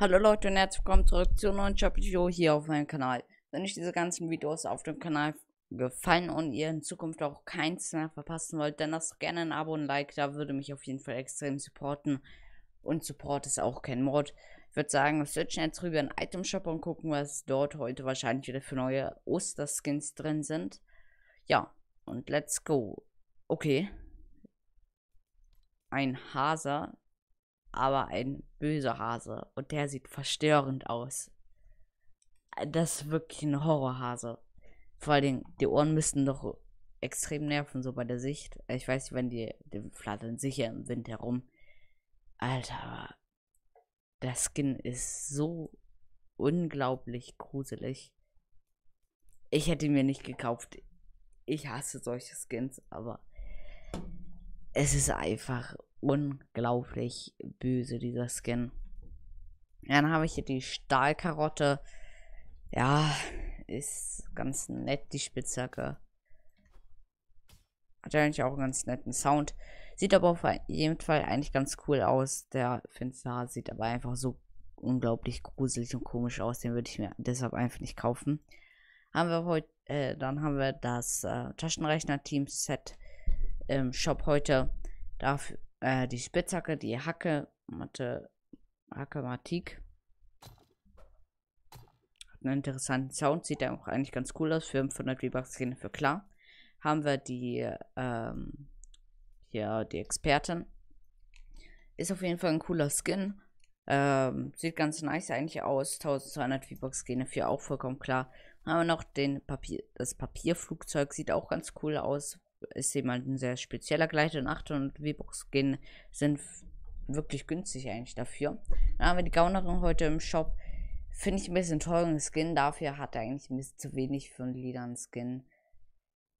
Hallo Leute und herzlich willkommen zurück zu neuen Video hier auf meinem Kanal. Wenn euch diese ganzen Videos auf dem Kanal gefallen und ihr in Zukunft auch keins mehr verpassen wollt, dann lasst gerne ein Abo und ein Like, da würde mich auf jeden Fall extrem supporten. Und Support ist auch kein Mord. Ich würde sagen, wir switchen jetzt rüber in den Item Shop und gucken, was dort heute wahrscheinlich wieder für neue Osterskins drin sind. Ja, und let's go. Okay. Ein Haser aber ein böser Hase und der sieht verstörend aus. Äh, das ist wirklich ein Horrorhase. Vor allen Dingen, die Ohren müssten doch extrem nerven, so bei der Sicht. Ich weiß, wenn die, die flattern sicher im Wind herum. Alter, der Skin ist so unglaublich gruselig. Ich hätte ihn mir nicht gekauft. Ich hasse solche Skins, aber es ist einfach unglaublich böse, dieser Skin. Dann habe ich hier die Stahlkarotte. Ja, ist ganz nett, die Spitzhacke. Hat eigentlich auch einen ganz netten Sound. Sieht aber auf jeden Fall eigentlich ganz cool aus. Der Finsterhaar sieht aber einfach so unglaublich gruselig und komisch aus. Den würde ich mir deshalb einfach nicht kaufen. Haben wir heute, äh, dann haben wir das äh, Taschenrechner-Team-Set im Shop heute. Dafür, äh, die Spitzhacke, die Hacke, Mathe, Mathematik. Hat einen interessanten Sound, sieht auch eigentlich ganz cool aus. 500 V-Bucks gehen für klar. Haben wir die, ähm, hier die Expertin. Ist auf jeden Fall ein cooler Skin. Ähm, sieht ganz nice eigentlich aus. 1200 v box gene für auch vollkommen klar. Haben wir noch den Papier, das Papierflugzeug sieht auch ganz cool aus ist jemand halt ein sehr spezieller Gleiter und 800 V-Box-Skin sind wirklich günstig eigentlich dafür. Dann haben wir die Gaunerin heute im Shop. Finde ich ein bisschen teuren Skin. Dafür hat er eigentlich ein bisschen zu wenig für einen Liedern-Skin.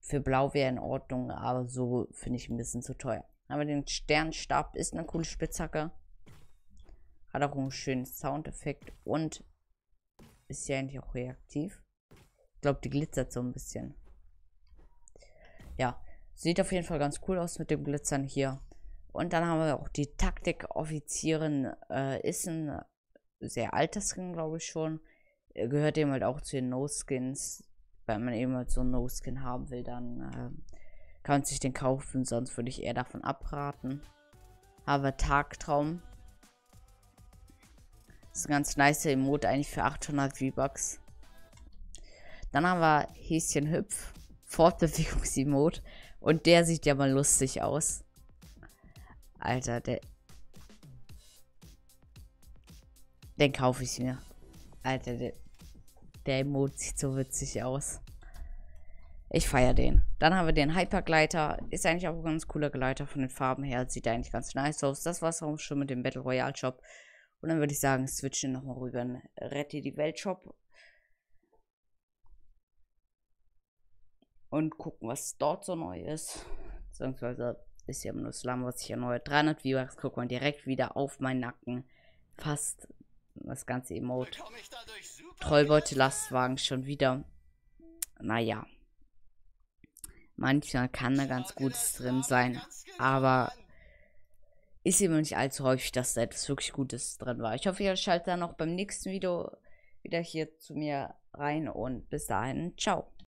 Für Blau wäre in Ordnung, aber so finde ich ein bisschen zu teuer. Dann haben wir den Sternstab. Ist eine coole Spitzhacke. Hat auch einen schönen Soundeffekt und ist ja eigentlich auch reaktiv. Ich glaube, die glitzert so ein bisschen. Ja, Sieht auf jeden Fall ganz cool aus mit dem Glitzern hier. Und dann haben wir auch die taktik Offizieren. Äh, ist ein sehr alter Skin, glaube ich schon. Äh, gehört eben halt auch zu den No-Skins. Wenn man eben halt so einen No-Skin haben will, dann äh, kann man sich den kaufen. Sonst würde ich eher davon abraten. Aber Tagtraum. Ist ein ganz nice Emote eigentlich für 800 V-Bucks. Dann haben wir Häschen Hüpf. Fortbewegungsemot. Und der sieht ja mal lustig aus. Alter, der... Den kaufe ich mir. Alter, der, der Emote sieht so witzig aus. Ich feiere den. Dann haben wir den Hypergleiter. Ist eigentlich auch ein ganz cooler Gleiter von den Farben her. Sieht eigentlich ganz nice aus. Das war's auch schon mit dem Battle Royale Shop. Und dann würde ich sagen, switchen nochmal rüber in Rette die Welt Shop. und gucken, was dort so neu ist. Beziehungsweise ist ja nur Slam, was ich erneuert. 300 V-Bucks guckt man direkt wieder auf meinen Nacken. Fast das ganze Emote. Trollbeute, Lastwagen schon wieder. Naja. Manchmal kann da ganz Gutes drin sein, genau aber ist eben nicht allzu häufig, dass da etwas wirklich Gutes drin war. Ich hoffe, ihr schaltet dann auch beim nächsten Video wieder hier zu mir rein und bis dahin, ciao.